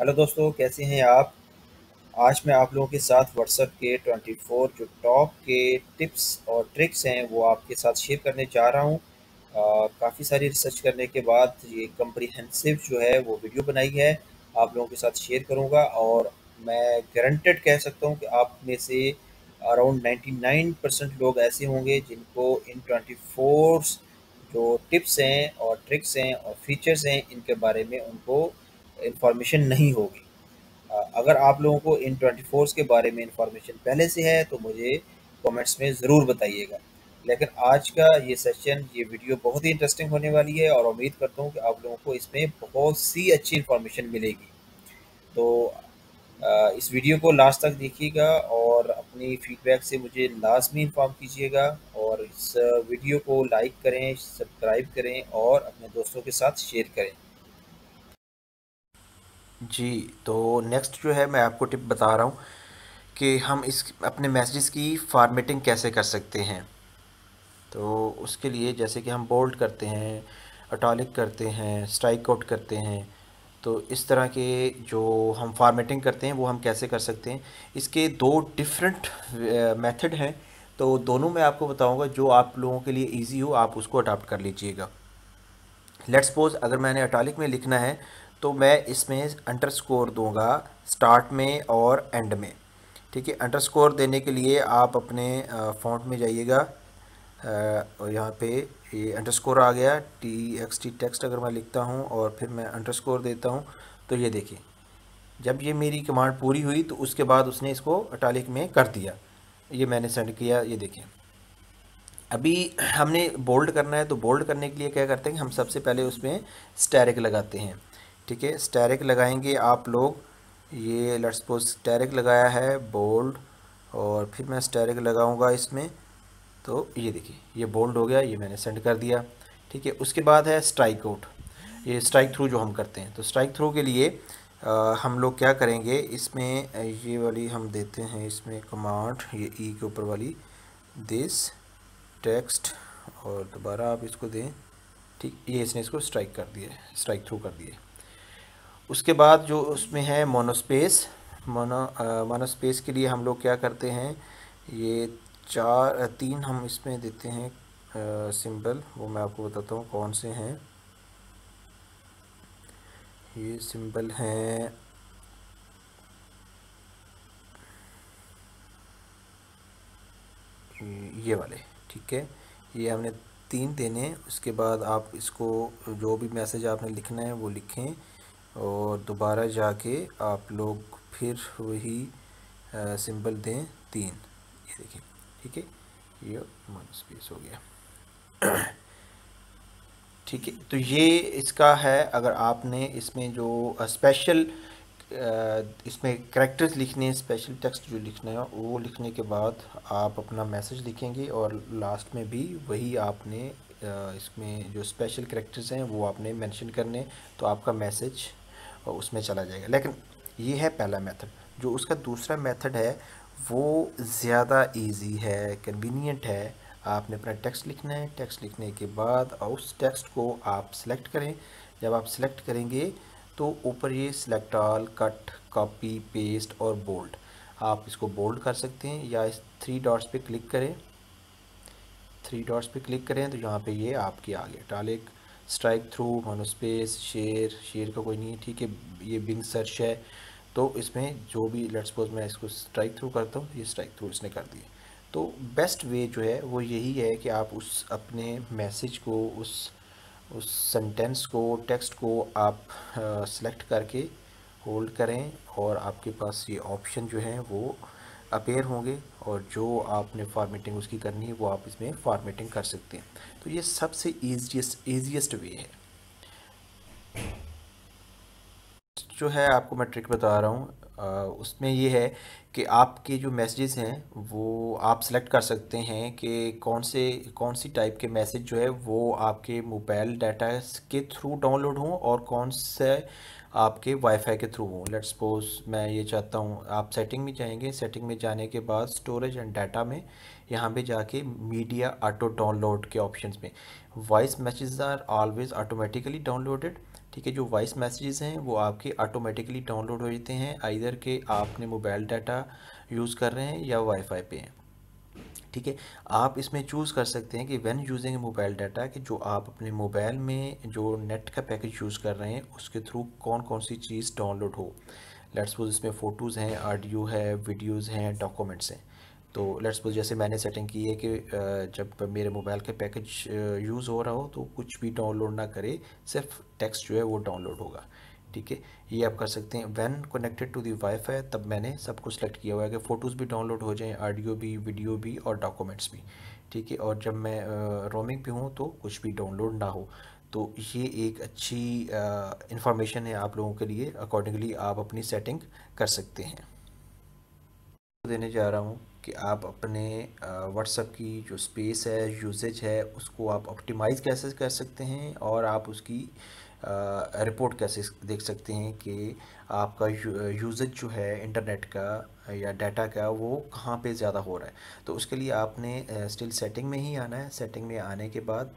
hello दोस्तों कैसे हैं आप आज मैं आप लोगों के साथ व्हाट्सएप के 24 जो टॉप के टिप्स और ट्रिक्स हैं वो आपके साथ शेयर करने जा रहा हूँ काफ़ी सारी रिसर्च करने के बाद ये कम्प्रीहेंसिव जो है वो वीडियो बनाई है आप लोगों के साथ शेयर करूँगा और मैं गारंटेड कह सकता हूँ कि आप में से अराउंड 99 परसेंट लोग ऐसे होंगे जिनको इन ट्वेंटी जो टिप्स हैं और ट्रिक्स हैं और फीचर्स हैं इनके बारे में उनको इन्फॉर्मेशन नहीं होगी अगर आप लोगों को इन ट्वेंटी फोर्स के बारे में इन्फॉर्मेशन पहले से है तो मुझे कमेंट्स में ज़रूर बताइएगा लेकिन आज का ये सेशन ये वीडियो बहुत ही इंटरेस्टिंग होने वाली है और उम्मीद करता हूँ कि आप लोगों को इसमें बहुत सी अच्छी इन्फॉर्मेशन मिलेगी तो इस वीडियो को लास्ट तक देखिएगा और अपनी फीडबैक से मुझे लाजमी इन्फॉर्म कीजिएगा और इस वीडियो को लाइक करें सब्सक्राइब करें और अपने दोस्तों के साथ शेयर करें जी तो नेक्स्ट जो है मैं आपको टिप बता रहा हूँ कि हम इस अपने मैसेजेस की फार्मेटिंग कैसे कर सकते हैं तो उसके लिए जैसे कि हम बोल्ड करते हैं अटॉलिक करते हैं स्ट्राइक आउट करते हैं तो इस तरह के जो हम फार्मेटिंग करते हैं वो हम कैसे कर सकते हैं इसके दो डिफरेंट मेथड हैं तो दोनों मैं आपको बताऊंगा जो आप लोगों के लिए इजी हो आप उसको अडाप्ट कर लीजिएगा लेट्स सपोज अगर मैंने अटालिक में लिखना है तो मैं इसमें अंडर स्कोर दूँगा स्टार्ट में और एंड में ठीक है अंडर स्कोर देने के लिए आप अपने फॉन्ट में जाइएगा और यहाँ पे ये अंडर स्कोर आ गया टी एक्स टी टेक्स्ट अगर मैं लिखता हूँ और फिर मैं अंडर स्कोर देता हूँ तो ये देखिए जब ये मेरी कमांड पूरी हुई तो उसके बाद उसने इसको अटालिक में कर दिया ये मैंने सेंड किया ये देखें अभी हमने बोल्ड करना है तो बोल्ड करने के लिए क्या करते हैं हम सबसे पहले उसमें स्टैरिक लगाते हैं ठीक है स्टैरिक लगाएंगे आप लोग ये लेट्स सपोज स्टैरिक लगाया है बोल्ड और फिर मैं स्टैरिक लगाऊंगा इसमें तो ये देखिए ये बोल्ड हो गया ये मैंने सेंड कर दिया ठीक है उसके बाद है स्ट्राइक आउट ये स्ट्राइक थ्रू जो हम करते हैं तो स्ट्राइक थ्रू के लिए आ, हम लोग क्या करेंगे इसमें ये वाली हम देते हैं इसमें कमांड ये ई e के ऊपर वाली दिस टेक्स्ट और दोबारा आप इसको दें ठीक ये इसने इसको स्ट्राइक कर दिया स्ट्राइक थ्रू कर दिया उसके बाद जो उसमें है मोनोस्पेस मोनो मोनोस्पेस के लिए हम लोग क्या करते हैं ये चार तीन हम इसमें देते हैं आ, सिंबल वो मैं आपको बताता हूँ कौन से हैं ये सिंबल हैं ये वाले ठीक है ये हमने तीन देने उसके बाद आप इसको जो भी मैसेज आपने लिखना है वो लिखें और दोबारा जाके आप लोग फिर वही सिंबल दें तीन ये देखिए ठीक है ये मन स्पेस हो गया ठीक है तो ये इसका है अगर आपने इसमें जो स्पेशल इसमें करेक्टर्स लिखने हैं स्पेशल टेक्स्ट जो लिखना है वो लिखने के बाद आप अपना मैसेज लिखेंगे और लास्ट में भी वही आपने इसमें जो स्पेशल करेक्टर्स हैं वो आपने मेंशन करने तो आपका मैसेज उसमें चला जाएगा लेकिन ये है पहला मेथड जो उसका दूसरा मेथड है वो ज़्यादा इजी है कन्वीनियंट है आपने अपना टेक्स्ट लिखना है टेक्स्ट लिखने के बाद उस टेक्स्ट को आप सिलेक्ट करें जब आप सिलेक्ट करेंगे तो ऊपर ये select all cut copy paste और बोल्ड आप इसको बोल्ड कर सकते हैं या इस थ्री डॉट्स पे क्लिक करें थ्री डॉट्स पे क्लिक करें तो यहाँ पे ये आपके आ गया टालिक स्ट्राइक थ्रू मोनोस्पेस शेर शेर का कोई नहीं है ठीक है ये बिंग सर्च है तो इसमें जो भी लेट्स सपोज मैं इसको स्ट्राइक थ्रू करता हूँ ये स्ट्राइक थ्रू इसने कर दिया तो बेस्ट वे जो है वो यही है कि आप उस अपने मैसेज को उस उस सेंटेंस को टेक्स्ट को आप सेलेक्ट करके होल्ड करें और आपके पास ये ऑप्शन जो है वो अपेयर होंगे और जो आपने फार्मेटिंग उसकी करनी है वो आप इसमें फार्मेटिंग कर सकते हैं तो ये सबसे ईजीस्ट ईजीएस्ट वे है जो है आपको मैं ट्रिक बता रहा हूँ उसमें ये है कि आपके जो मैसेजेस हैं वो आप सेलेक्ट कर सकते हैं कि कौन से कौन सी टाइप के मैसेज जो है वो आपके मोबाइल डाटा के थ्रू डाउनलोड हों और कौन से आपके वाईफाई के थ्रू हो लेट सपोज मैं ये चाहता हूँ आप सेटिंग में जाएंगे सेटिंग में जाने के बाद स्टोरेज एंड डाटा में यहाँ पे जाके मीडिया ऑटो डाउनलोड के ऑप्शन में voice message are always automatically downloaded ठीक है जो वॉइस मैसेजेस हैं वो आपके ऑटोमेटिकली डाउनलोड हो जाते हैं इधर के आपने मोबाइल डाटा यूज़ कर रहे हैं या वाईफाई पे हैं ठीक है आप इसमें चूज़ कर सकते हैं कि व्हेन यूजिंग मोबाइल डाटा कि जो आप अपने मोबाइल में जो नेट का पैकेज यूज़ कर रहे हैं उसके थ्रू कौन कौन सी चीज़ डाउनलोड हो लेट्स सपोज इसमें फ़ोटोज़ हैं ऑडियो है वीडियोज़ हैं डॉक्यूमेंट्स हैं तो लेट्स सपोज जैसे मैंने सेटिंग की है कि जब मेरे मोबाइल का पैकेज यूज़ हो रहा हो तो कुछ भी डाउनलोड ना करे सिर्फ टेक्स्ट जो है वो डाउनलोड होगा ठीक है ये आप कर सकते हैं when connected to the wifi तब मैंने सब कुछ सेलेक्ट किया हुआ है कि फ़ोटोज़ भी डाउनलोड हो जाएँ ऑडियो भी वीडियो भी और डॉक्यूमेंट्स भी ठीक है और जब मैं रोमिंग पे हूँ तो कुछ भी डाउनलोड ना हो तो ये एक अच्छी इन्फॉर्मेशन है आप लोगों के लिए अकॉर्डिंगली आप अपनी सेटिंग कर सकते हैं तो देने जा रहा हूँ कि आप अपने व्हाट्सअप की जो स्पेस है यूजेज है उसको आप ऑप्टिमाइज़ कैसे कर सकते हैं और आप उसकी रिपोर्ट कैसे देख सकते हैं कि आपका यूजेज जो है इंटरनेट का या डाटा का वो कहाँ पे ज़्यादा हो रहा है तो उसके लिए आपने स्टिल सेटिंग में ही आना है सेटिंग में आने के बाद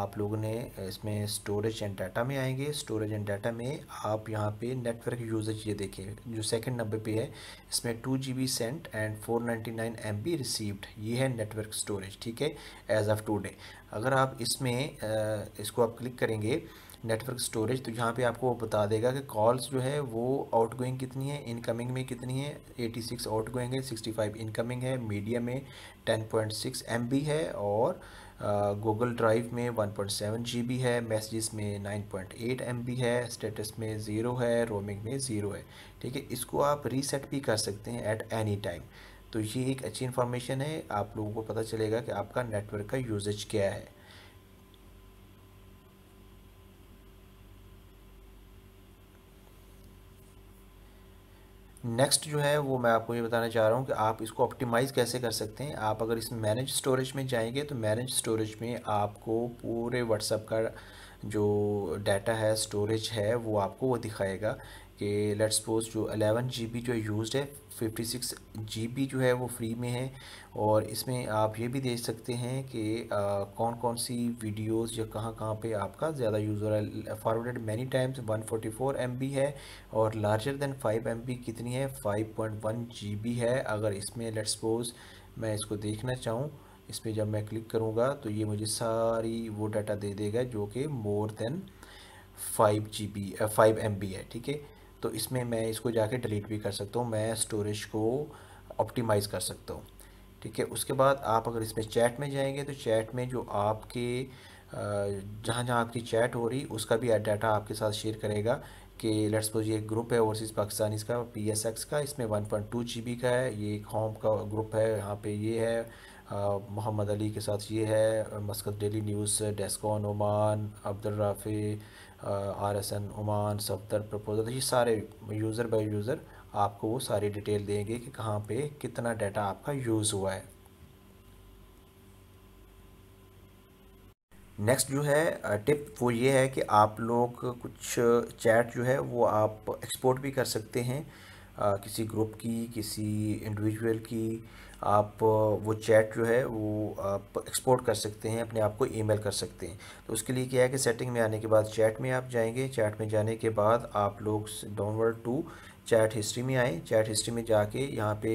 आप लोगों ने इसमें स्टोरेज एंड डाटा में आएंगे स्टोरेज एंड डाटा में आप यहाँ पे नेटवर्क यूजेज ये देखें जो सेकंड नंबर पे है इसमें two ji B sent and four ninety nine M B received ये है नेटवर्क स्टोरेज ठीक है एज ऑफ टू अगर आप इसमें इसको आप क्लिक करेंगे नेटवर्क स्टोरेज तो यहाँ पे आपको वो बता देगा कि कॉल्स जो है वो आउटगोइंग कितनी है इनकमिंग में कितनी है 86 आउटगोइंग है 65 इनकमिंग है मीडिया में 10.6 एमबी है और गूगल ड्राइव में 1.7 जीबी है मैसेजेस में 9.8 एमबी है स्टेटस में ज़ीरो है रोमिंग में ज़ीरो है ठीक है इसको आप रीसेट भी कर सकते हैं एट एनी टाइम तो ये एक अच्छी इन्फॉर्मेशन है आप लोगों को पता चलेगा कि आपका नेटवर्क का यूजेज क्या है नेक्स्ट जो है वो मैं आपको ये बताना चाह रहा हूँ कि आप इसको ऑप्टिमाइज़ कैसे कर सकते हैं आप अगर इस मैनेज स्टोरेज में जाएंगे तो मैनेज स्टोरेज में आपको पूरे व्हाट्सअप का जो डाटा है स्टोरेज है वो आपको वो दिखाएगा कि लेट्स सपोज जो अलेवन जी जो यूज़ है फिफ्टी सिक्स जी जो है वो फ्री में है और इसमें आप ये भी देख सकते हैं कि कौन कौन सी वीडियोस या कहाँ कहाँ पे आपका ज़्यादा यूज़ हो रहा है फॉरवर्डेड मैनी टाइम्स 144 एमबी है और लार्जर देन 5 एमबी कितनी है 5.1 जीबी है अगर इसमें लेट्स सपोज मैं इसको देखना चाहूँ इस पर जब मैं क्लिक करूँगा तो ये मुझे सारी वो डाटा दे देगा जो कि more than five GB five MB एम बी है ठीक है तो इसमें मैं इसको जाके डिलीट भी कर सकता हूँ मैं स्टोरेज को ऑप्टिमाइज़ कर सकता हूँ ठीक है उसके बाद आप अगर इसमें चैट में जाएंगे तो चैट में जो आपके जहाँ जहाँ आपकी चैट हो रही उसका भी डाटा आपके साथ शेयर करेगा कि लेट्स सपोज ये ग्रुप है ओवरसीज़ पाकिस्तानीज़ का पी एस एक्स का इसमें वन पॉइंट टू जी बी का है ये एक होम का ग्रुप है यहाँ पे ये है मोहम्मद अली के साथ ये है मस्कत डेली न्यूज़ डेस्कॉन Oman Abdulrafi R S N Oman सफ्तर प्रपोजल ये सारे यूज़र बाय यूज़र आपको वो सारी डिटेल देंगे कि कहाँ पे कितना डाटा आपका यूज़ हुआ है नेक्स्ट जो है टिप वो ये है कि आप लोग कुछ चैट जो है वो आप एक्सपोर्ट भी कर सकते हैं किसी ग्रुप की किसी इंडिविजुअल की आप वो चैट जो है वो आप एक्सपोर्ट कर सकते हैं अपने आप को ईमेल कर सकते हैं तो उसके लिए क्या है कि सेटिंग में आने के बाद चैट में आप जाएंगे चैट में जाने के बाद आप लोग डाउनवर्ड टू चैट हिस्ट्री में आए चैट हिस्ट्री में जाके यहाँ पे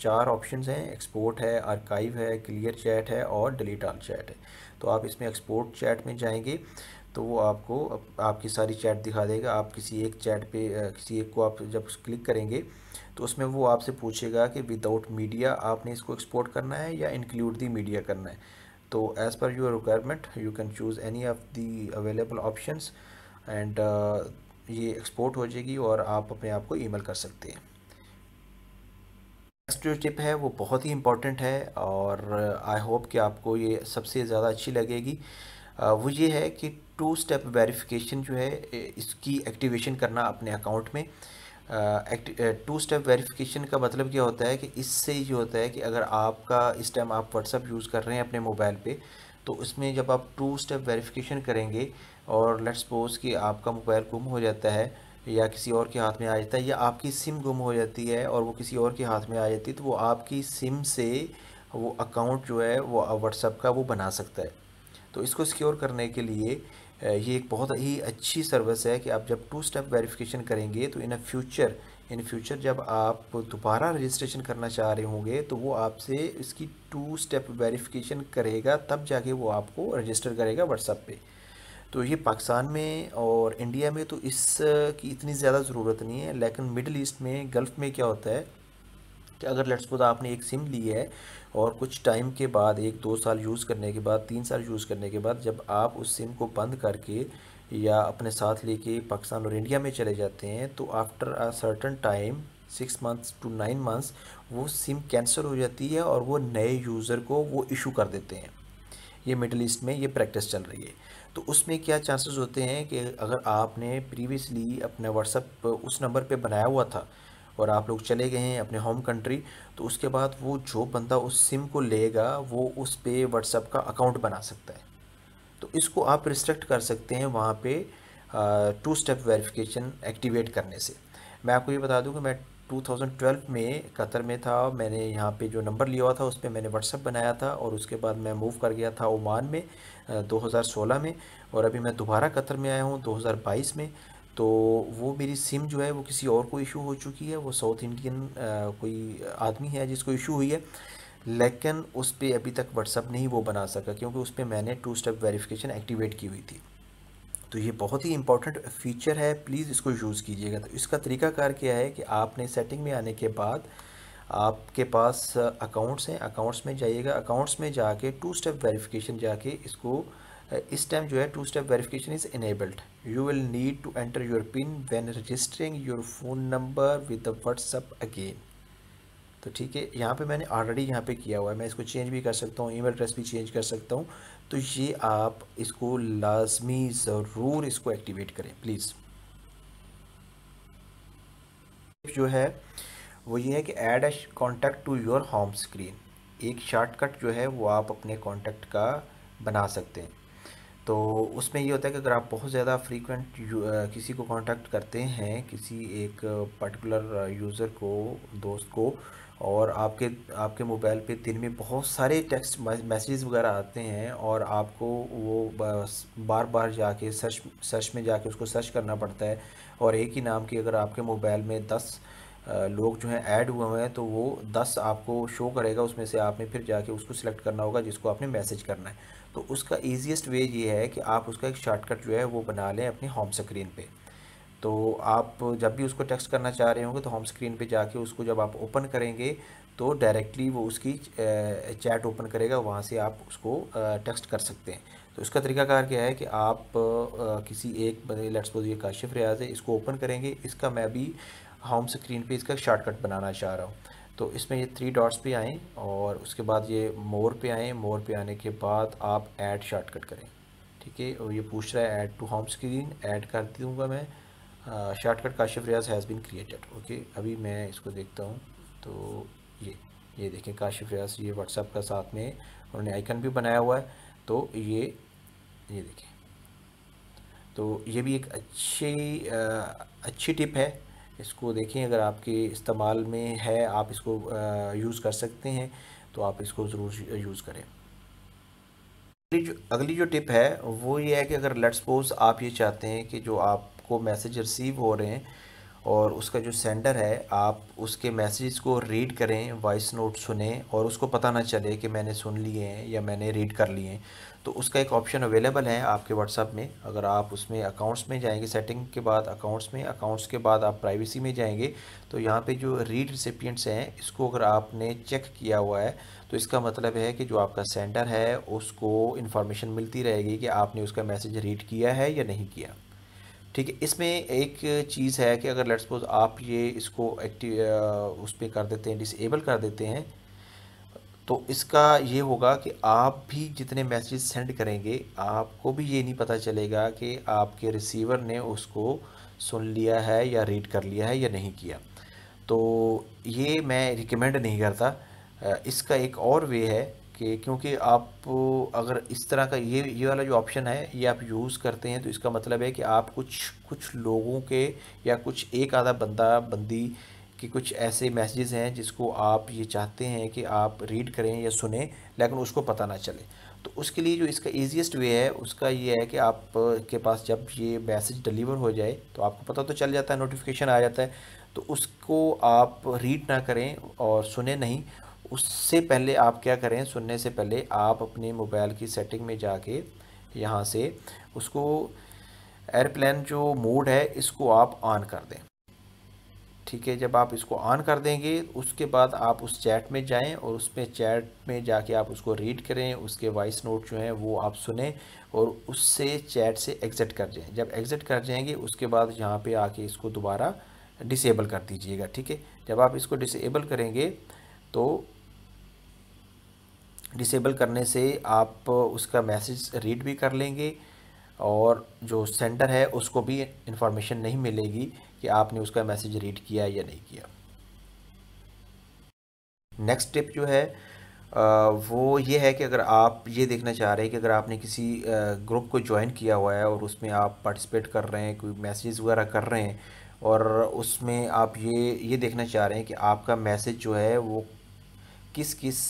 चार ऑप्शंस हैं एक्सपोर्ट है आर्काइव है क्लियर चैट है और डिलीट आल चैट है तो आप इसमें एक्सपोर्ट चैट में जाएंगे तो वो आपको आपकी सारी चैट दिखा देगा आप किसी एक चैट पे किसी एक को आप जब क्लिक करेंगे तो उसमें वो आपसे पूछेगा कि विदाउट मीडिया आपने इसको एक्सपोर्ट करना है या इंक्लूड दी मीडिया करना है तो as per your requirement you can choose any of the available option and ये एक्सपोर्ट हो जाएगी और आप अपने आप को ई कर सकते हैं नेक्स्ट जो टिप है वो बहुत ही इम्पॉर्टेंट है और आई uh, होप कि आपको ये सबसे ज़्यादा अच्छी लगेगी uh, वो ये है कि टू स्टेप वेरिफिकेशन जो है इसकी एक्टिवेशन करना अपने अकाउंट में टू स्टेप वेरिफिकेशन का मतलब क्या होता है कि इससे ये होता है कि अगर आपका इस टाइम आप व्हाट्सअप यूज़ कर रहे हैं अपने मोबाइल पे तो उसमें जब आप टू स्टेप वेरिफिकेशन करेंगे और लेट्स सपोज कि आपका मोबाइल गुम हो जाता है या किसी और के हाथ में आ जाता है या आपकी सिम गुम हो जाती है और वो किसी और के हाथ में आ जाती है तो वो आपकी सिम से वो अकाउंट जो है वो व्हाट्सअप का वो बना सकता है तो इसको सिक्योर करने के लिए ये एक बहुत ही अच्छी सर्विस है कि आप जब टू स्टेप वेरिफिकेशन करेंगे तो इन अ फ्यूचर इन फ्यूचर जब आप दोबारा रजिस्ट्रेशन करना चाह रहे होंगे तो वो आपसे इसकी टू स्टेप वेरिफिकेशन करेगा तब जाके वो आपको रजिस्टर करेगा व्हाट्सअप पे तो ये पाकिस्तान में और इंडिया में तो इस की इतनी ज़्यादा ज़रूरत नहीं है लेकिन मिडल ईस्ट में गल्फ़ में क्या होता है कि अगर लेट्स सपोज आपने एक सिम ली है और कुछ टाइम के बाद एक दो साल यूज़ करने के बाद तीन साल यूज़ करने के बाद जब आप उस सिम को बंद करके या अपने साथ लेके पाकिस्तान और इंडिया में चले जाते हैं तो after a certain time six months to nine months वो सिम कैंसिल हो जाती है और वो नए यूज़र को वो इशू कर देते हैं ये मिडल ईस्ट में ये प्रैक्टिस चल रही है तो उसमें क्या चांसेस होते हैं कि अगर आपने प्रीवियसली अपना व्हाट्सअप उस नंबर पे बनाया हुआ था और आप लोग चले गए हैं अपने होम कंट्री तो उसके बाद वो जो बंदा उस सिम को लेगा वो उस पर व्हाट्सअप का अकाउंट बना सकता है तो इसको आप रिस्ट्रिक्ट कर सकते हैं वहाँ पे टू स्टेप वेरिफिकेशन एक्टिवेट करने से मैं आपको ये बता दूँ कि मैं 2012 में कतर में था मैंने यहाँ पे जो नंबर लिया हुआ था उस पर मैंने व्हाट्सअप बनाया था और उसके बाद मैं मूव कर गया था ओमान में 2016 में और अभी मैं दोबारा कतर में आया हूँ 2022 में तो वो मेरी सिम जो है वो किसी और को इशू हो चुकी है वो साउथ इंडियन कोई आदमी है जिसको इशू हुई है लेकिन उस पर अभी तक व्हाट्सअप नहीं वो बना सका क्योंकि उस पर मैंने टू स्टेप वेरिफिकेशन एक्टिवेट की हुई थी तो ये बहुत ही इंपॉर्टेंट फीचर है प्लीज़ इसको यूज़ कीजिएगा तो इसका तरीकाकार क्या है कि आपने सेटिंग में आने के बाद आपके पास अकाउंट्स हैं अकाउंट्स में जाइएगा अकाउंट्स में जाके टू स्टेप वेरिफिकेशन जाके इसको Uh, इस टाइम जो है two step verification is enabled you will need to enter your PIN when registering your phone number with the WhatsApp again तो ठीक है यहाँ पे मैंने ऑलरेडी यहाँ पे किया हुआ है मैं इसको चेंज भी कर सकता हूँ ईमेल एड्रेस भी चेंज कर सकता हूँ तो ये आप इसको लाजमी ज़रूर इसको एक्टिवेट करें प्लीज़ जो है वो ये है कि add a contact to your home screen एक शॉर्टकट जो है वो आप अपने कॉन्टैक्ट का बना सकते हैं तो उसमें ये होता है कि अगर आप बहुत ज़्यादा फ्रीक्वेंट किसी को कांटेक्ट करते हैं किसी एक पर्टिकुलर यूज़र को दोस्त को और आपके आपके मोबाइल पे दिन में बहुत सारे टेक्स्ट मैसेज वगैरह आते हैं और आपको वो बार बार जाके सर्च सर्च में जाके उसको सर्च करना पड़ता है और एक ही नाम की अगर आपके मोबाइल में दस लोग जो हैं ऐड हुए हैं तो वो दस आपको शो करेगा उसमें से आपने फिर जाके उसको सिलेक्ट करना होगा जिसको आपने मैसेज करना है तो उसका ईजिएस्ट वे ये है कि आप उसका एक शॉर्टकट जो है वो बना लें अपनी होम स्क्रीन पे तो आप जब भी उसको टेक्स्ट करना चाह रहे होंगे तो होम स्क्रीन पे जाके उसको जब आप ओपन करेंगे तो डायरेक्टली वो उसकी चैट ओपन करेगा वहाँ से आप उसको टेक्स्ट कर सकते हैं तो उसका तरीकाकार क्या है कि आप किसी एक लेट्स सपोज काशिफ रियाज है इसको ओपन करेंगे इसका मैं भी होम स्क्रीन पे इसका शॉर्टकट बनाना चाह रहा हूँ तो इसमें ये थ्री डॉट्स पे आएँ और उसके बाद ये मोर पे आएँ मोर पे आने के बाद आप ऐड शॉर्टकट करें ठीक है और ये पूछ रहा है add to home screen add कर दूंगा मैं shortcut Kashif Riaz has been created okay अभी मैं इसको देखता हूँ तो ये ये देखें काशिफ रियाज ये व्हाट्सअप का साथ में उन्होंने आइकन भी बनाया हुआ है तो ये ये देखें तो ये भी एक अच्छी आ, अच्छी टिप है इसको देखें अगर आपके इस्तेमाल में है आप इसको यूज़ कर सकते हैं तो आप इसको ज़रूर यूज़ करें अगली जो अगली जो टिप है वो ये है कि अगर लेट सपोज आप ये चाहते हैं कि जो आपको मैसेज रिसीव हो रहे हैं और उसका जो सेंडर है आप उसके मैसेज को रीड करें वॉइस नोट सुने और उसको पता ना चले कि मैंने सुन लिए हैं या मैंने रीड कर लिए हैं तो उसका एक ऑप्शन अवेलेबल है आपके व्हाट्सअप में अगर आप उसमें अकाउंट्स में जाएंगे सेटिंग के बाद अकाउंट्स में अकाउंट्स के बाद आप प्राइवेसी में जाएंगे तो यहाँ पे जो रीड रिसिपियंट्स हैं इसको अगर आपने चेक किया हुआ है तो इसका मतलब है कि जो आपका सेंडर है उसको इन्फॉर्मेशन मिलती रहेगी कि आपने उसका मैसेज रीड किया है या नहीं किया ठीक है इसमें एक चीज़ है कि अगर लेट्सपोज सपोज आप ये इसको एक्टिव उस पर कर देते हैं डिसेबल कर देते हैं तो इसका ये होगा कि आप भी जितने मैसेज सेंड करेंगे आपको भी ये नहीं पता चलेगा कि आपके रिसीवर ने उसको सुन लिया है या रीड कर लिया है या नहीं किया तो ये मैं रिकमेंड नहीं करता इसका एक और वे है कि क्योंकि आप अगर इस तरह का ये ये वाला जो ऑप्शन है ये आप यूज़ करते हैं तो इसका मतलब है कि आप कुछ कुछ लोगों के या कुछ एक आधा बंदा बंदी कि कुछ ऐसे मैसेजेस हैं जिसको आप ये चाहते हैं कि आप रीड करें या सुने लेकिन उसको पता ना चले तो उसके लिए जो इसका ईजिएस्ट वे है उसका ये है कि आप के पास जब ये मैसेज डिलीवर हो जाए तो आपको पता तो चल जाता है नोटिफिकेशन आ जाता है तो उसको आप रीड ना करें और सुने नहीं उससे पहले आप क्या करें सुनने से पहले आप अपने मोबाइल की सेटिंग में जाके यहाँ से उसको एयरप्लेन जो मोड है इसको आप ऑन कर दें ठीक है जब आप इसको ऑन कर देंगे उसके बाद आप उस चैट में जाएं और उसमें चैट में जाके आप उसको रीड करें उसके वॉइस नोट जो हैं वो आप सुने और उससे चैट से एग्ज़िट कर जाएं जब एग्ज़िट कर जाएंगे उसके बाद यहाँ पे आके इसको दोबारा डिसेबल कर दीजिएगा ठीक है जब आप इसको डिसेबल करेंगे तो डिसेबल करने से आप उसका मैसेज रीड भी कर लेंगे और जो सेंडर है उसको भी इंफॉर्मेशन नहीं मिलेगी कि आपने उसका मैसेज रीड किया या नहीं किया नेक्स्ट स्टेप जो है वो ये है कि अगर आप ये देखना चाह रहे हैं कि अगर आपने किसी ग्रुप को ज्वाइन किया हुआ है और उसमें आप पार्टिसिपेट कर रहे हैं कोई मैसेज वगैरह कर रहे हैं और उसमें आप ये ये देखना चाह रहे हैं कि आपका मैसेज जो है वो किस किस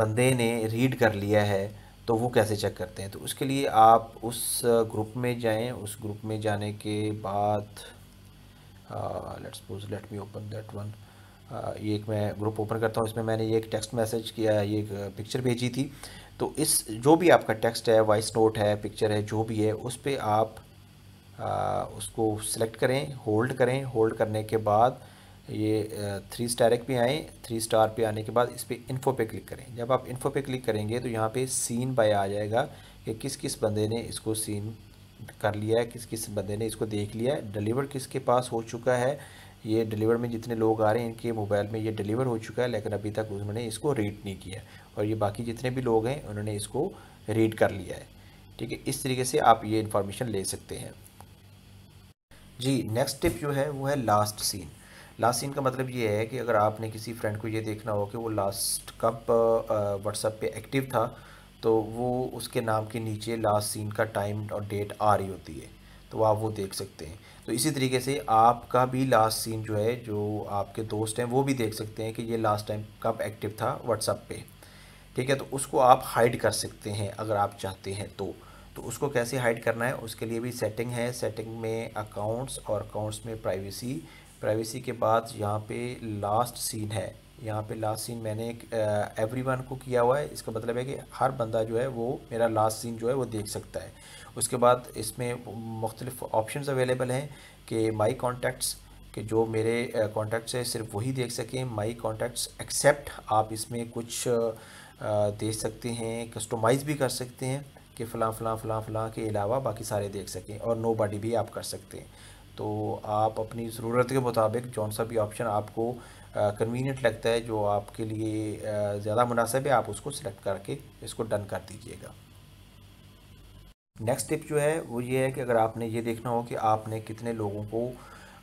बंदे ने रीड कर लिया है तो वो कैसे चेक करते हैं तो उसके लिए आप उस ग्रुप में जाएं उस ग्रुप में जाने के बाद let's suppose let me open that one ये एक मैं ग्रुप ओपन करता हूँ इसमें मैंने ये एक टेक्स्ट मैसेज किया ये एक पिक्चर uh, भेजी थी तो इस जो भी आपका टेक्स्ट है वॉइस नोट है पिक्चर है जो भी है उस पर आप आ, uh, उसको सिलेक्ट करें होल्ड करें होल्ड करने के बाद ये थ्री uh, स्टारक पे आएँ थ्री स्टार पे आने के बाद इस पर इन्फो पे क्लिक करें जब आप इन्फो पे क्लिक करेंगे तो यहाँ पे सीन बाय आ जाएगा कि किस किस बंदे ने इसको सीन कर लिया है किस किस बंदे ने इसको देख लिया है डिलीवर किसके पास हो चुका है ये डिलीवर में जितने लोग आ रहे हैं इनके मोबाइल में ये डिलीवर हो चुका है लेकिन अभी तक उन्होंने इसको रीड नहीं किया और ये बाकी जितने भी लोग हैं उन्होंने इसको रीड कर लिया है ठीक है इस तरीके से आप ये इन्फॉर्मेशन ले सकते हैं जी नेक्स्ट टिप जो है वो है लास्ट सीन लास्ट सीन का मतलब ये है कि अगर आपने किसी फ्रेंड को ये देखना हो कि वो लास्ट कब व्हाट्सएप पे एक्टिव था तो वो उसके नाम के नीचे लास्ट सीन का टाइम और डेट आ रही होती है तो आप वो देख सकते हैं तो इसी तरीके से आपका भी लास्ट सीन जो है जो आपके दोस्त हैं वो भी देख सकते हैं कि ये लास्ट टाइम कब एक्टिव था व्हाट्सअप पे ठीक है तो उसको आप हाइड कर सकते हैं अगर आप चाहते हैं तो तो उसको कैसे हाइड करना है उसके लिए भी सेटिंग है सेटिंग में अकाउंट्स और अकाउंट्स में प्राइवेसी प्राइवेसी के बाद यहाँ पे लास्ट सीन है यहाँ पे लास्ट सीन मैंने एवरी वन को किया हुआ है इसका मतलब है कि हर बंदा जो है वो मेरा लास्ट सीन जो है वो देख सकता है उसके बाद इसमें मुख्तलिफ ऑप्शन अवेलेबल हैं कि माई कॉन्टैक्ट्स कि जो मेरे कॉन्टैक्ट्स है सिर्फ वही देख सकें माई कॉन्टैक्ट्स एक्सेप्ट आप इसमें कुछ दे सकते हैं कस्टमाइज़ भी कर सकते हैं कि फ़लाँ फ़लाँ फ़लाँ फ़लाँ के अलावा बाकी सारे देख सकें और नो बॉडी भी आप कर सकते हैं तो आप अपनी ज़रूरत के मुताबिक जौन सा भी ऑप्शन आपको कन्वीनियंट लगता है जो आपके लिए ज़्यादा मुनासिब है आप उसको सिलेक्ट करके इसको डन कर दीजिएगा नेक्स्ट टिप जो है वो ये है कि अगर आपने ये देखना हो कि आपने कितने लोगों को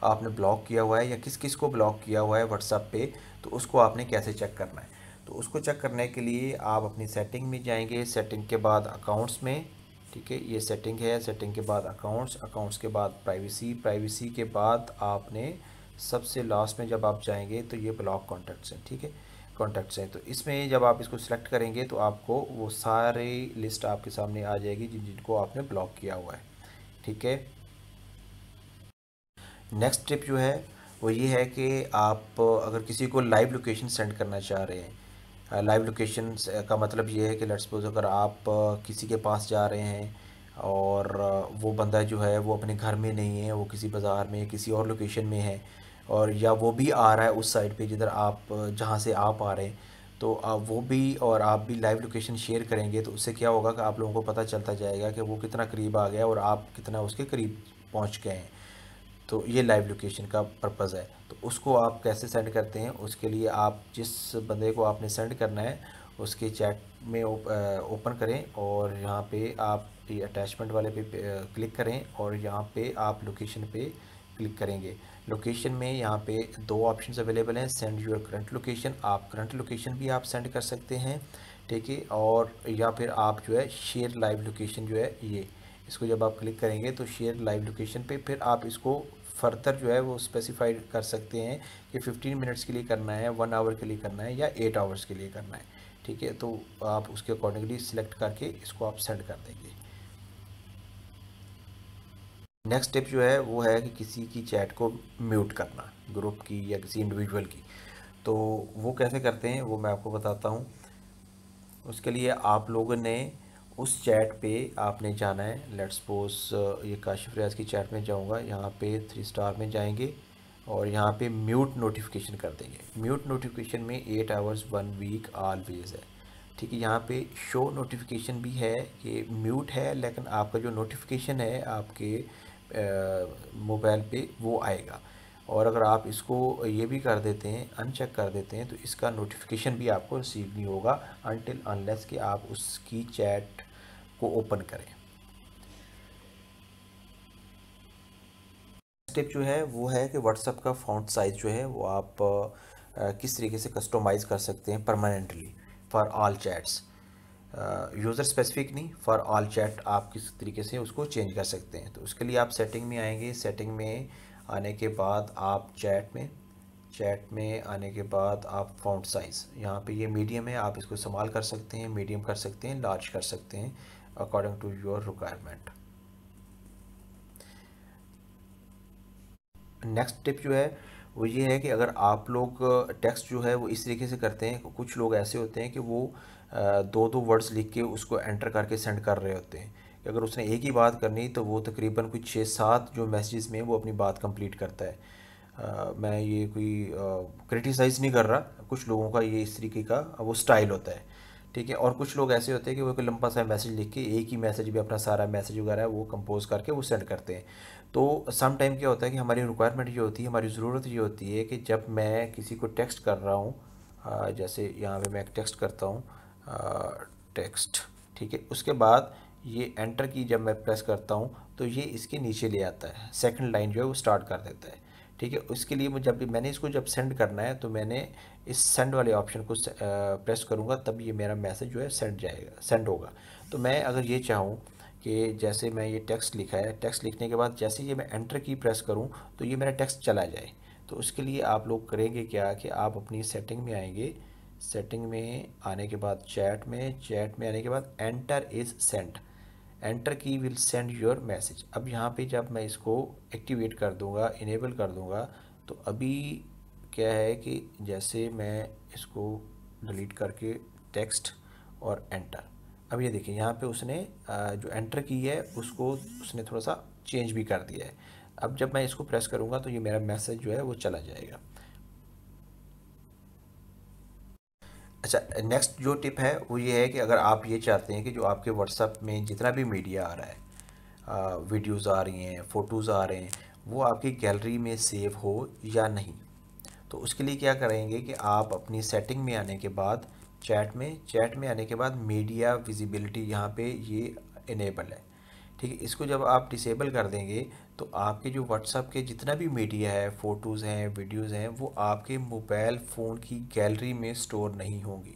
आपने ब्लॉक किया हुआ है या किस किस को ब्लॉक किया हुआ है व्हाट्सअप पे तो उसको आपने कैसे चेक करना है तो उसको चेक करने के लिए आप अपनी सेटिंग में जाएंगे सेटिंग के बाद अकाउंट्स में ठीक है ये सेटिंग है सेटिंग के बाद अकाउंट्स अकाउंट्स के बाद प्राइवेसी प्राइवेसी के बाद आपने सबसे लास्ट में जब आप जाएंगे तो ये ब्लॉक कॉन्टैक्ट्स हैं ठीक है कॉन्टैक्ट्स हैं तो इसमें जब आप इसको सिलेक्ट करेंगे तो आपको वो सारी लिस्ट आपके सामने आ जाएगी जिन जिनको आपने ब्लॉक किया हुआ है ठीक है नेक्स्ट टिप जो है वो ये है कि आप अगर किसी को लाइव लोकेशन सेंड करना चाह रहे हैं लाइव लोकेशन का मतलब ये है कि लेट्स सपोज अगर आप किसी के पास जा रहे हैं और वो बंदा जो है वो अपने घर में नहीं है वो किसी बाज़ार में किसी और लोकेशन में है और या वो भी आ रहा है उस साइड पे जिधर आप जहाँ से आप आ रहे हैं तो आप वो भी और आप भी लाइव लोकेशन शेयर करेंगे तो उससे क्या होगा कि आप लोगों को पता चलता जाएगा कि वो कितना करीब आ गया और आप कितना उसके करीब पहुँच गए हैं तो ये लाइव लोकेशन का पर्पज़ है तो उसको आप कैसे सेंड करते हैं उसके लिए आप जिस बंदे को आपने सेंड करना है उसके चैट में ओपन करें और यहाँ पे आप अटैचमेंट वाले पे क्लिक करें और यहाँ पे आप लोकेशन पे क्लिक करेंगे लोकेशन में यहाँ पे दो ऑप्शन अवेलेबल हैं सेंड योर करंट लोकेशन आप करंट लोकेशन भी आप सेंड कर सकते हैं ठीक है और या फिर आप जो है शेयर लाइव लोकेशन जो है ये इसको जब आप क्लिक करेंगे तो शेयर लाइव लोकेशन पे फिर आप इसको फर्दर जो है वो स्पेसिफाइड कर सकते हैं कि 15 मिनट्स के लिए करना है वन आवर के लिए करना है या एट आवर्स के लिए करना है ठीक है तो आप उसके अकॉर्डिंगली सिलेक्ट करके इसको आप सेंड कर देंगे नेक्स्ट स्टेप जो है वो है कि किसी की चैट को म्यूट करना ग्रुप की या किसी इंडिविजुअल की तो वो कैसे करते हैं वो मैं आपको बताता हूँ उसके लिए आप लोगों ने उस चैट पे आपने जाना है लेट्स पोज ये काशिफ रियाज की चैट में जाऊँगा यहाँ पे थ्री स्टार में जाएंगे और यहाँ पे म्यूट नोटिफिकेशन कर देंगे म्यूट नोटिफिकेशन में eight hours one week always है ठीक है यहाँ पे शो नोटिफिकेशन भी है ये म्यूट है लेकिन आपका जो नोटिफिकेशन है आपके मोबाइल पे वो आएगा और अगर आप इसको ये भी कर देते हैं अनचेक कर देते हैं तो इसका नोटिफिकेशन भी आपको रिसीव नहीं होगा अनटिल अनलेस कि आप उसकी चैट को ओपन करें स्टेप जो है वो है कि व्हाट्सअप का फ़ॉन्ट साइज़ जो है वो आप किस तरीके से कस्टमाइज़ कर सकते हैं permanently for all chats user specific नहीं फॉर ऑल चैट आप किस तरीके से उसको चेंज कर सकते हैं तो उसके लिए आप सेटिंग में आएंगे सेटिंग में आने के बाद आप चैट में चैट में आने के बाद आप फ़ॉन्ट साइज़ यहाँ पे ये मीडियम है आप इसको इस्तेमाल कर सकते हैं मीडियम कर सकते हैं लार्ज कर सकते हैं according to your requirement next tip जो है वो ये है कि अगर आप लोग टेक्स्ट जो है वो इस तरीके से करते हैं कुछ लोग ऐसे होते हैं कि वो दो दो वर्ड्स लिख के उसको एंटर करके सेंड कर रहे होते हैं अगर उसने एक ही बात करनी तो वो तकरीबन कुछ छः सात जो मैसेजेस में वो अपनी बात कंप्लीट करता है आ, मैं ये कोई क्रिटिसाइज़ नहीं कर रहा कुछ लोगों का ये इस तरीके का वो स्टाइल होता है ठीक है और कुछ लोग ऐसे होते हैं कि वो एक लंबा सा मैसेज लिख के एक ही मैसेज भी अपना सारा मैसेज वगैरह वो कंपोज करके वो सेंड करते हैं तो सम टाइम क्या होता है कि हमारी रिक्वायरमेंट ये होती है हमारी ज़रूरत ये होती है कि जब मैं किसी को टेक्स्ट कर रहा हूँ जैसे यहाँ पे मैं टेक्स्ट करता हूँ टेक्स्ट ठीक है उसके बाद ये एंटर की जब मैं प्रेस करता हूँ तो ये इसके नीचे ले आता है सेकंड लाइन जो है वो स्टार्ट कर देता है ठीक है उसके लिए मुझे जब मैंने इसको जब सेंड करना है तो मैंने इस सेंड वाले ऑप्शन को प्रेस करूँगा तब ये मेरा मैसेज जो है सेंड जाएगा सेंड होगा तो मैं अगर ये चाहूँ कि जैसे मैं ये टेक्स्ट लिखा है टेक्स्ट लिखने के बाद जैसे ये मैं एंटर की प्रेस करूँ तो ये मेरा टेक्स्ट चला जाए तो उसके लिए आप लोग करेंगे क्या कि आप अपनी सेटिंग में आएंगे सेटिंग में आने के बाद चैट में चैट में आने के बाद enter is sent enter key will send your message अब यहाँ पे जब मैं इसको एक्टिवेट कर दूँगा इनेबल कर दूँगा तो अभी क्या है कि जैसे मैं इसको डिलीट करके टेक्स्ट और एंटर अब ये देखिए यहाँ पे उसने जो एंटर की है उसको उसने थोड़ा सा चेंज भी कर दिया है अब जब मैं इसको प्रेस करूँगा तो ये मेरा मैसेज जो है वो चला जाएगा अच्छा नेक्स्ट जो टिप है वो ये है कि अगर आप ये चाहते हैं कि जो आपके व्हाट्सअप में जितना भी मीडिया आ रहा है वीडियोज़ वीडियोस आ रही हैं फ़ोटोज़ आ रहे हैं वो आपकी गैलरी में सेव हो या नहीं तो उसके लिए क्या करेंगे कि आप अपनी सेटिंग में आने के बाद चैट में चैट में आने के बाद मीडिया विजिबिलिटी यहाँ पे ये इनेबल है ठीक है इसको जब आप डिसेबल कर देंगे तो आपके जो व्हाट्सअप के जितना भी मीडिया है फ़ोटोज़ हैं वीडियोज़ हैं वो आपके मोबाइल फ़ोन की गैलरी में स्टोर नहीं होंगी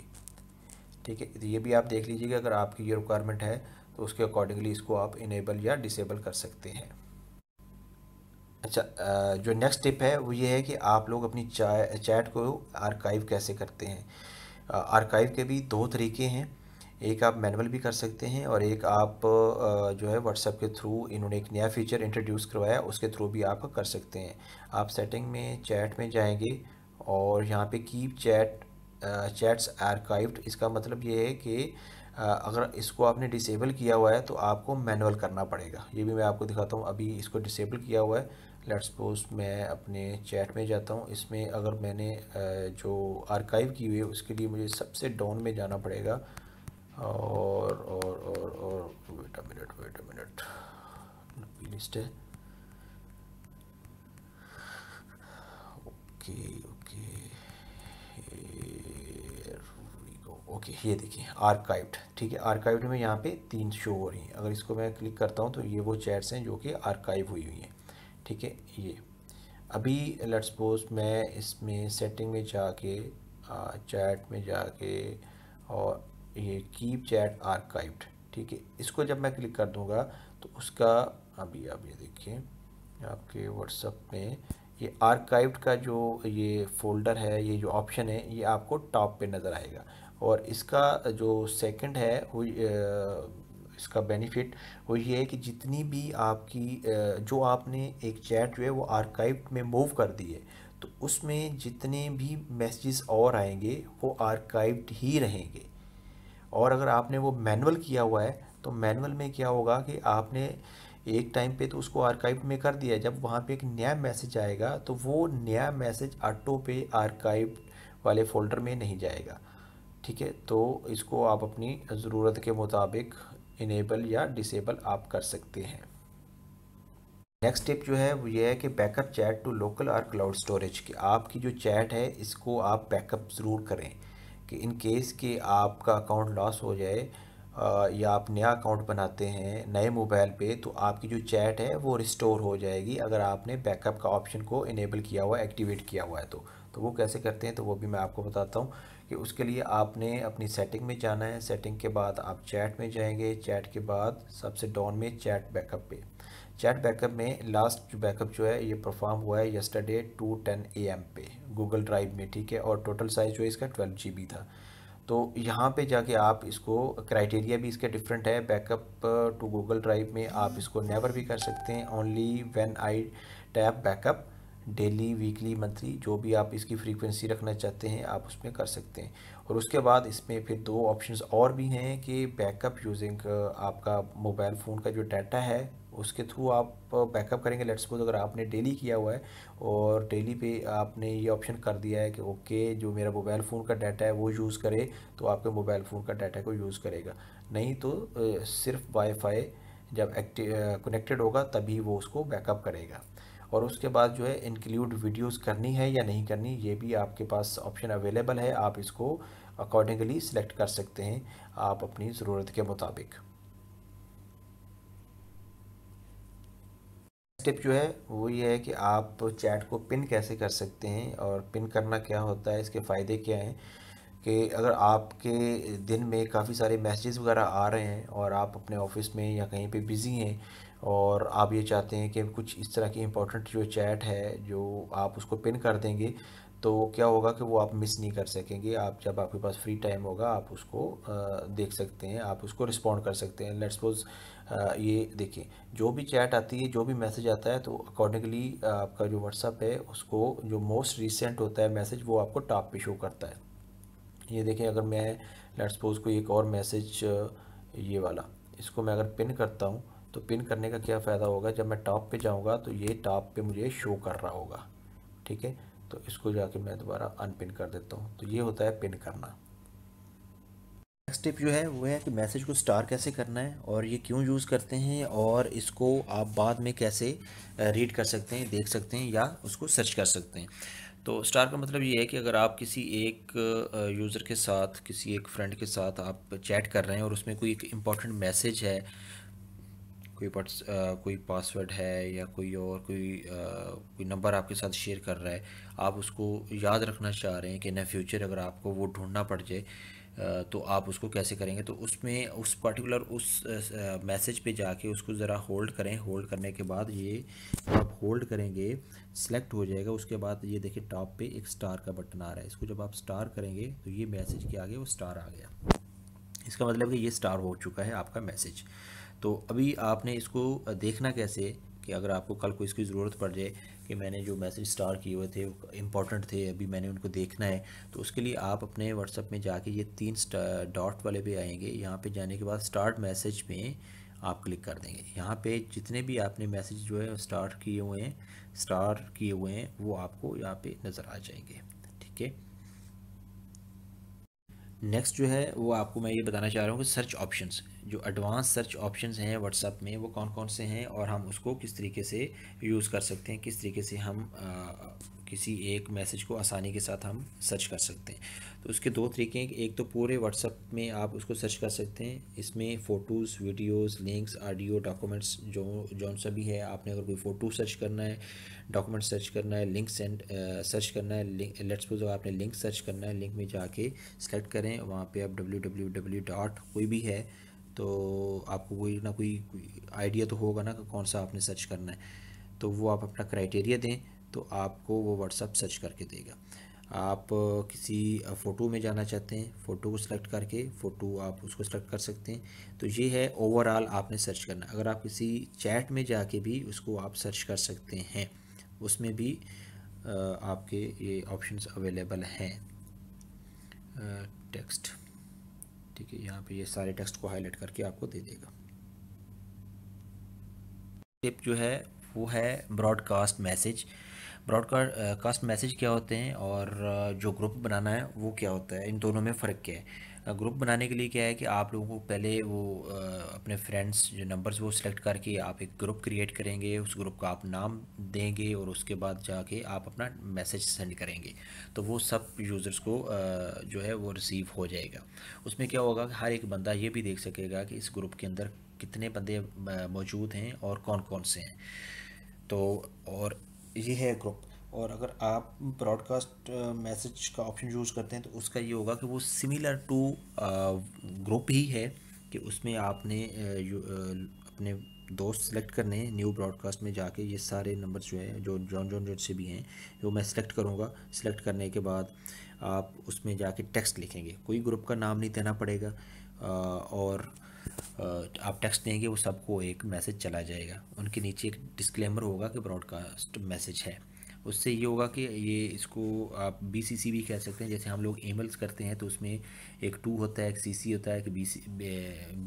ठीक है तो ये भी आप देख लीजिएगा अगर आपकी ये रिक्वायरमेंट है तो उसके अकॉर्डिंगली इसको आप इनेबल या डिसेबल कर सकते हैं अच्छा जो नेक्स्ट टिप है वो ये है कि आप लोग अपनी चैट को आर्काइव कैसे करते हैं आर्काइव के भी दो तरीके हैं एक आप मैनुअल भी कर सकते हैं और एक आप जो है व्हाट्सएप के थ्रू इन्होंने एक नया फीचर इंट्रोड्यूस करवाया उसके थ्रू भी आप कर सकते हैं आप सेटिंग में चैट में जाएंगे और यहाँ पे कीप चैट चैट्स आर्काइव्ड इसका मतलब ये है कि अगर इसको आपने डिसेबल किया हुआ है तो आपको मैनुअल करना पड़ेगा ये भी मैं आपको दिखाता हूँ अभी इसको डिसेबल किया हुआ है लेट्स सपोज मैं अपने चैट में जाता हूँ इसमें अगर मैंने जो आर्काइव की हुई है उसके लिए मुझे सबसे डाउन में जाना पड़ेगा और और और और wait a minute wait a minute list है ओके ओके ओके ये देखिए आर्काइव्ड ठीक है आर्काइव्ड में यहाँ पे तीन शो हो रही हैं अगर इसको मैं क्लिक करता हूँ तो ये वो चैट्स हैं जो कि आर्काइव हुई हुई हैं ठीक है ये अभी लेट्स सपोज मैं इसमें सेटिंग में जाके चैट में जाके और ये कीप चैट आर्काइव्ड ठीक है इसको जब मैं क्लिक कर दूंगा तो उसका अभी आप ये देखिए आपके व्हाट्सअप में ये आर्काइव्ड का जो ये फोल्डर है ये जो ऑप्शन है ये आपको टॉप पे नज़र आएगा और इसका जो सेकंड है वो इसका बेनिफिट वो ये है कि जितनी भी आपकी जो आपने एक चैट जो है वो आर्काइव में मूव कर दी है तो उसमें जितने भी मैसेजेस और आएंगे वो आर्काइव्ड ही रहेंगे और अगर आपने वो मैनुअल किया हुआ है तो मैनुअल में क्या होगा कि आपने एक टाइम पे तो उसको आर्काइव में कर दिया जब वहाँ पे एक नया मैसेज आएगा तो वो नया मैसेज ऑटो पे आर्काइव वाले फ़ोल्डर में नहीं जाएगा ठीक है तो इसको आप अपनी ज़रूरत के मुताबिक इनेबल या डिसेबल आप कर सकते हैं नेक्स्ट स्टेप जो है वो ये है कि बैकअप चैट टू लोकल और क्लाउड स्टोरेज की आपकी जो चैट है इसको आप बैकअप ज़रूर करें कि इन केस के आपका अकाउंट लॉस हो जाए या आप नया अकाउंट बनाते हैं नए मोबाइल पे तो आपकी जो चैट है वो रिस्टोर हो जाएगी अगर आपने बैकअप का ऑप्शन को इनेबल किया हुआ एक्टिवेट किया हुआ है तो तो वो कैसे करते हैं तो वो भी मैं आपको बताता हूँ कि उसके लिए आपने अपनी सेटिंग में जाना है सेटिंग के बाद आप चैट में जाएंगे चैट के बाद सबसे डाउन में चैट बैकअप पे चैट बैकअप में लास्ट जो बैकअप जो है ये परफॉर्म हुआ है yesterday two ten A M पे गूगल ड्राइव में ठीक है और टोटल साइज़ जो है इसका ट्वेल्व जी बी था तो यहाँ पे जाके आप इसको क्राइटेरिया भी इसके डिफरेंट है बैकअप टू गूगल ड्राइव में आप इसको नेवर भी कर सकते हैं only when I tap backup daily weekly monthly जो भी आप इसकी फ्रीक्वेंसी रखना चाहते हैं आप उसमें कर सकते हैं और उसके बाद इसमें फिर दो ऑप्शंस और भी हैं कि बैकअप यूजिंग आपका मोबाइल फ़ोन का जो डाटा है उसके थ्रू आप बैकअप करेंगे लेट्स सपोज अगर आपने डेली किया हुआ है और डेली पे आपने ये ऑप्शन कर दिया है कि ओके जो मेरा मोबाइल फ़ोन का डाटा है वो यूज़ करे तो आपके मोबाइल फ़ोन का डाटा को यूज़ करेगा नहीं तो सिर्फ वाईफाई जब एक्टिव कनेक्टेड होगा तभी वो उसको बैकअप करेगा और उसके बाद जो है इंक्लूड वीडियोस करनी है या नहीं करनी ये भी आपके पास ऑप्शन अवेलेबल है आप इसको अकॉर्डिंगली सिलेक्ट कर सकते हैं आप अपनी ज़रूरत के मुताबिक स्टेप जो है वो ये है कि आप चैट को पिन कैसे कर सकते हैं और पिन करना क्या होता है इसके फ़ायदे क्या हैं कि अगर आपके दिन में काफ़ी सारे मैसेजेस वगैरह आ रहे हैं और आप अपने ऑफिस में या कहीं पे बिज़ी हैं और आप ये चाहते हैं कि कुछ इस तरह की इंपॉर्टेंट जो चैट है जो आप उसको पिन कर देंगे तो क्या होगा कि वो आप मिस नहीं कर सकेंगे आप जब आपके पास फ्री टाइम होगा आप उसको देख सकते हैं आप उसको रिस्पॉन्ड कर सकते हैं लेट्स सपोज ये देखें जो भी चैट आती है जो भी मैसेज आता है तो अकॉर्डिंगली आपका जो व्हाट्सअप है उसको जो मोस्ट रिसेंट होता है मैसेज वो आपको टॉप पे शो करता है ये देखें अगर मैं लेट्स सपोज कोई एक और मैसेज ये वाला इसको मैं अगर पिन करता हूँ तो पिन करने का क्या फ़ायदा होगा जब मैं टॉप पे जाऊंगा तो ये टॉप पे मुझे शो कर रहा होगा ठीक है तो इसको जाके मैं दोबारा अनपिन कर देता हूँ तो ये होता है पिन करना नेक्स्ट टिप जो है वो है कि मैसेज को स्टार कैसे करना है और ये क्यों यूज़ करते हैं और इसको आप बाद में कैसे रीड कर सकते हैं देख सकते हैं या उसको सर्च कर सकते हैं तो स्टार का मतलब ये है कि अगर आप किसी एक यूज़र के साथ किसी एक फ्रेंड के साथ आप चैट कर रहे हैं और उसमें कोई एक इम्पॉर्टेंट मैसेज है कोई पट्स कोई पासवर्ड है या कोई और कोई आ, कोई नंबर आपके साथ शेयर कर रहा है आप उसको याद रखना चाह रहे हैं कि इन फ्यूचर अगर आपको वो ढूंढना पड़ जाए तो आप उसको कैसे करेंगे तो उसमें उस पर्टिकुलर उस मैसेज पे जाके उसको ज़रा होल्ड करें होल्ड करने के बाद ये आप होल्ड करेंगे सेलेक्ट हो जाएगा उसके बाद ये देखिए टॉप पे एक स्टार का बटन आ रहा है इसको जब आप स्टार करेंगे तो ये मैसेज के आगे वो स्टार आ गया इसका मतलब कि ये स्टार हो चुका है आपका मैसेज तो अभी आपने इसको देखना कैसे कि अगर आपको कल को इसकी ज़रूरत पड़ जाए कि मैंने जो मैसेज स्टार किए हुए थे इंपॉर्टेंट थे अभी मैंने उनको देखना है तो उसके लिए आप अपने व्हाट्सअप में जाके ये तीन डॉट वाले भी आएंगे यहाँ पे जाने के बाद स्टार्ट मैसेज में आप क्लिक कर देंगे यहाँ पे जितने भी आपने मैसेज जो है स्टार्ट किए हुए हैं स्टार किए हुए हैं वो आपको यहाँ पर नज़र आ जाएंगे ठीक है नेक्स्ट जो है वो आपको मैं ये बताना चाह रहा हूँ कि सर्च ऑप्शंस जो एडवांस सर्च ऑप्शंस हैं व्हाट्सअप में वो कौन कौन से हैं और हम उसको किस तरीके से यूज़ कर सकते हैं किस तरीके से हम आ, किसी एक मैसेज को आसानी के साथ हम सर्च कर सकते हैं तो उसके दो तरीके हैं एक तो पूरे व्हाट्सअप में आप उसको सर्च कर सकते हैं इसमें photos videos links audio documents जो जौन सा भी है आपने अगर कोई फ़ोटो सर्च करना है डॉक्यूमेंट सर्च करना है लिंक सेंड सर्च करना है लेट्स सपोज आपने लिंक सर्च करना है लिंक में जाके सेलेक्ट करें वहाँ पर आप डब्ल्यू डब्ल्यू डब्ल्यू डॉट कोई भी है तो आपको कोई ना कोई आइडिया तो होगा ना कौन सा आपने सर्च करना है तो वो आप अपना क्राइटेरिया दें तो आपको वो व्हाट्सअप सर्च करके देगा आप किसी फ़ोटो में जाना चाहते हैं फ़ोटो को सिलेक्ट करके फ़ोटो आप उसको सिलेक्ट कर सकते हैं तो ये है ओवरऑल आपने सर्च करना अगर आप किसी चैट में जाके भी उसको आप सर्च कर सकते हैं उसमें भी आपके ये ऑप्शंस अवेलेबल हैं टेक्स्ट ठीक है यहाँ पे ये सारे टेक्स्ट को हाईलाइट करके आपको दे देगा टिप जो है वो है broadcast message broadcast message uh, क्या होते हैं और uh, जो ग्रुप बनाना है वो क्या होता है इन दोनों में फ़र्क क्या है ग्रुप uh, बनाने के लिए क्या है कि आप लोगों को पहले वो अपने फ्रेंड्स जो नंबर्स वो सिलेक्ट करके आप एक ग्रुप क्रिएट करेंगे उस ग्रुप का आप नाम देंगे और उसके बाद जाके आप अपना मैसेज सेंड करेंगे तो वो सब यूज़र्स को जो है वो रिसीव हो जाएगा उसमें क्या होगा कि हर एक बंदा ये भी देख सकेगा कि इस ग्रुप के अंदर कितने बंदे मौजूद हैं और कौन कौन से हैं तो और ये है ग्रुप और अगर आप ब्रॉडकास्ट मैसेज का ऑप्शन यूज़ करते हैं तो उसका ये होगा कि वो सिमिलर टू ग्रुप ही है कि उसमें आपने अपने दोस्त सेलेक्ट करने हैं न्यू ब्रॉडकास्ट में जाके ये सारे नंबर जो है जो जॉन जॉन जॉन से भी हैं वो मैं सिलेक्ट करूँगा सिलेक्ट करने के बाद आप उसमें जाके टेक्स्ट लिखेंगे कोई ग्रुप का नाम नहीं देना पड़ेगा और आप टेक्स्ट देंगे वो सबको एक मैसेज चला जाएगा उनके नीचे एक डिस्क्लेमर होगा कि ब्रॉडकास्ट मैसेज है उससे ये होगा कि ये इसको आप बी सी सी भी कह सकते हैं जैसे हम लोग ईमेल्स करते हैं तो उसमें एक टू होता है एक सी सी होता है एक बी सी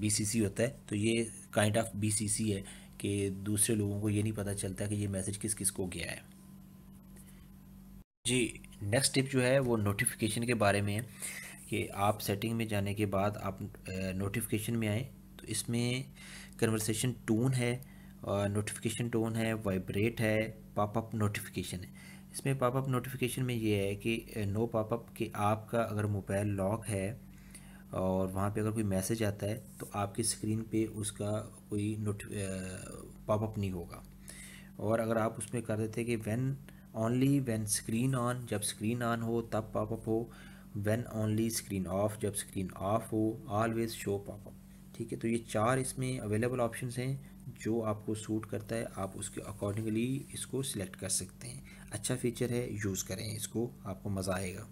बी सी होता है तो ये kind of B C C है कि दूसरे लोगों को ये नहीं पता चलता कि ये मैसेज किस किस को गया है जी नेक्स्ट टिप जो है वो नोटिफिकेशन के बारे में है कि आप सेटिंग में जाने के बाद आप नोटिफिकेशन में आए तो इसमें कन्वर्सेशन टोन है नोटिफिकेशन टोन है वाइब्रेट है पॉपअप नोटिफिकेशन है इसमें पॉपअप नोटिफिकेशन में ये है कि नो पॉपअप कि आपका अगर मोबाइल लॉक है और वहाँ पे अगर कोई मैसेज आता है तो आपकी स्क्रीन पे उसका कोई नोट पॉपअप नहीं होगा और अगर आप उसमें कर देते कि when only when screen on जब स्क्रीन ऑन हो तब पॉपअप हो वेन ओनली स्क्रीन ऑफ जब स्क्रीन ऑफ हो ऑलवेज शो पॉपअप ठीक है तो ये चार इसमें अवेलेबल ऑप्शन हैं जो आपको सूट करता है आप उसके अकॉर्डिंगली इसको सिलेक्ट कर सकते हैं अच्छा फीचर है यूज़ करें इसको आपको मज़ा आएगा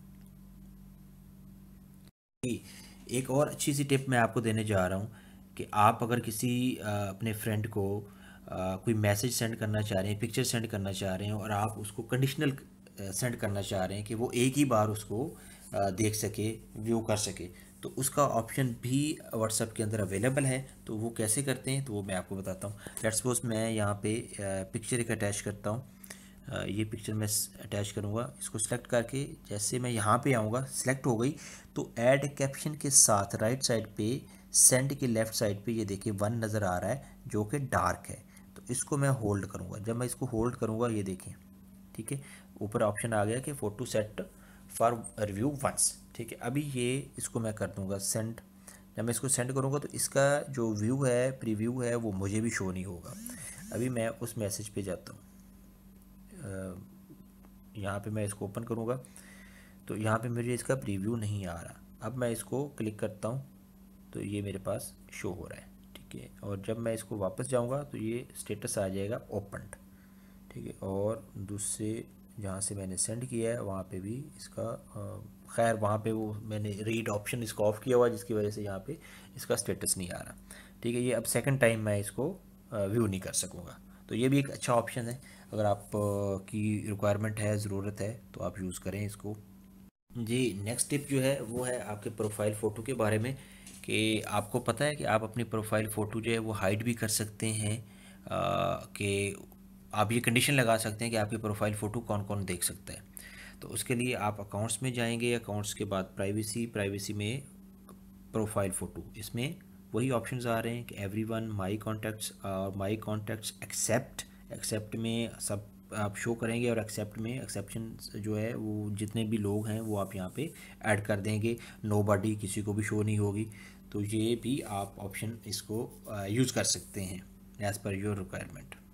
एक और अच्छी सी टिप मैं आपको देने जा रहा हूँ कि आप अगर किसी अपने फ्रेंड को कोई मैसेज सेंड करना चाह रहे हैं पिक्चर सेंड करना चाह रहे हैं और आप उसको कंडीशनल सेंड करना चाह रहे हैं कि वो एक ही बार उसको देख सके व्यू कर सके तो उसका ऑप्शन भी व्हाट्सएप के अंदर अवेलेबल है तो वो कैसे करते हैं तो वो मैं आपको बताता हूँ लेट्स सपोज मैं यहाँ पे पिक्चर एक अटैच करता हूँ ये पिक्चर मैं अटैच करूँगा इसको सिलेक्ट करके जैसे मैं यहाँ पे आऊँगा सिलेक्ट हो गई तो ऐड कैप्शन के साथ राइट साइड पे सेंड के लेफ़्ट साइड पे ये देखिए वन नज़र आ रहा है जो कि डार्क है तो इसको मैं होल्ड करूँगा जब मैं इसको होल्ड करूँगा ये देखें ठीक है ऊपर ऑप्शन आ गया कि photo set for review once ठीक है अभी ये इसको मैं कर दूँगा सेंड जब मैं इसको सेंड करूँगा तो इसका जो व्यू है प्रीव्यू है वो मुझे भी शो नहीं होगा अभी मैं उस मैसेज पे जाता हूँ यहाँ पे मैं इसको ओपन करूँगा तो यहाँ पे मुझे इसका प्रीव्यू नहीं आ रहा अब मैं इसको क्लिक करता हूँ तो ये मेरे पास शो हो रहा है ठीक है और जब मैं इसको वापस जाऊँगा तो ये स्टेटस आ जाएगा ओपन ठीक है और दूसरे जहाँ से मैंने सेंड किया है वहाँ पे भी इसका खैर वहाँ पे वो मैंने रीड ऑप्शन इसको ऑफ़ किया हुआ जिसकी वजह से यहाँ पे इसका स्टेटस नहीं आ रहा ठीक है ये अब सेकंड टाइम मैं इसको व्यू नहीं कर सकूँगा तो ये भी एक अच्छा ऑप्शन है अगर आप की रिक्वायरमेंट है ज़रूरत है तो आप यूज़ करें इसको जी नेक्स्ट टिप जो है वो है आपके प्रोफाइल फ़ोटो के बारे में कि आपको पता है कि आप अपनी प्रोफाइल फ़ोटो जो है वो हाइड भी कर सकते हैं कि आप ये कंडीशन लगा सकते हैं कि आपकी प्रोफाइल फ़ोटो कौन कौन देख सकता है तो उसके लिए आप अकाउंट्स में जाएंगे अकाउंट्स के बाद प्राइवेसी प्राइवेसी में प्रोफाइल फ़ोटो इसमें वही ऑप्शन आ रहे हैं कि एवरी वन माई कॉन्टैक्ट्स और माई कॉन्टैक्ट्स एक्सेप्ट एक्सेप्ट में सब आप शो करेंगे और एक्सेप्ट में एक्सेप्शन जो है वो जितने भी लोग हैं वो आप यहाँ पे ऐड कर देंगे नो बॉडी किसी को भी शो नहीं होगी तो ये भी आप ऑप्शन इसको यूज़ uh, कर सकते हैं एज़ पर योर रिक्वायरमेंट